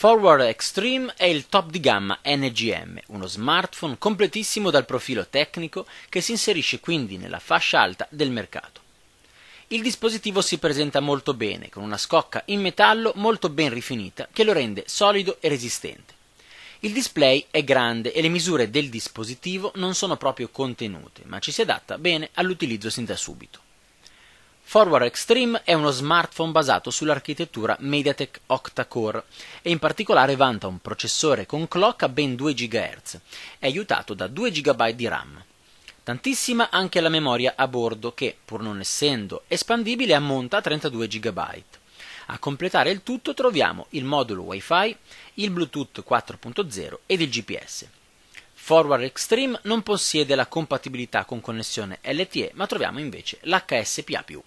Forward Extreme è il top di gamma NGM, uno smartphone completissimo dal profilo tecnico che si inserisce quindi nella fascia alta del mercato. Il dispositivo si presenta molto bene, con una scocca in metallo molto ben rifinita che lo rende solido e resistente. Il display è grande e le misure del dispositivo non sono proprio contenute, ma ci si adatta bene all'utilizzo sin da subito. Forward Extreme è uno smartphone basato sull'architettura MediaTek Octa-Core e in particolare vanta un processore con clock a ben 2 GHz. È aiutato da 2 GB di RAM. Tantissima anche la memoria a bordo che, pur non essendo espandibile, ammonta a 32 GB. A completare il tutto troviamo il modulo Wi-Fi, il Bluetooth 4.0 ed il GPS. Forward Extreme non possiede la compatibilità con connessione LTE, ma troviamo invece l'HSPA+.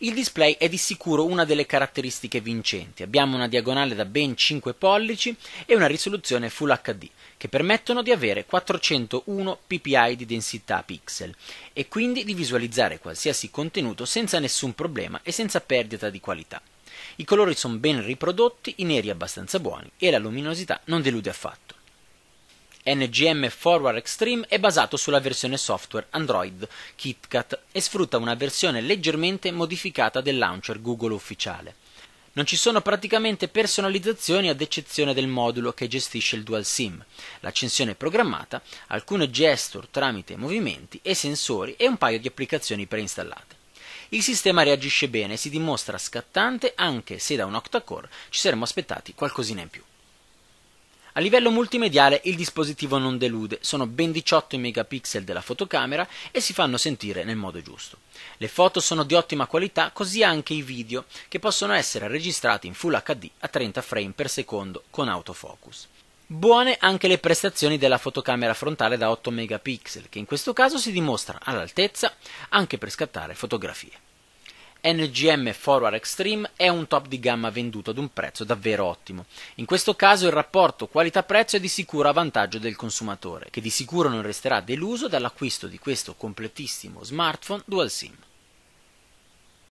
Il display è di sicuro una delle caratteristiche vincenti. Abbiamo una diagonale da ben 5 pollici e una risoluzione Full HD che permettono di avere 401 ppi di densità pixel e quindi di visualizzare qualsiasi contenuto senza nessun problema e senza perdita di qualità. I colori sono ben riprodotti, i neri abbastanza buoni e la luminosità non delude affatto. NGM Forward Extreme è basato sulla versione software Android KitKat e sfrutta una versione leggermente modificata del launcher Google ufficiale. Non ci sono praticamente personalizzazioni ad eccezione del modulo che gestisce il Dual SIM, l'accensione programmata, alcune gesture tramite movimenti e sensori e un paio di applicazioni preinstallate. Il sistema reagisce bene e si dimostra scattante anche se da un octa-core ci saremmo aspettati qualcosina in più. A livello multimediale il dispositivo non delude, sono ben 18 i megapixel della fotocamera e si fanno sentire nel modo giusto. Le foto sono di ottima qualità, così anche i video, che possono essere registrati in Full HD a 30 frame per secondo con autofocus. Buone anche le prestazioni della fotocamera frontale da 8 megapixel, che in questo caso si dimostra all'altezza anche per scattare fotografie. NGM Forward Extreme è un top di gamma venduto ad un prezzo davvero ottimo. In questo caso il rapporto qualità-prezzo è di sicuro a vantaggio del consumatore, che di sicuro non resterà deluso dall'acquisto di questo completissimo smartphone dual SIM.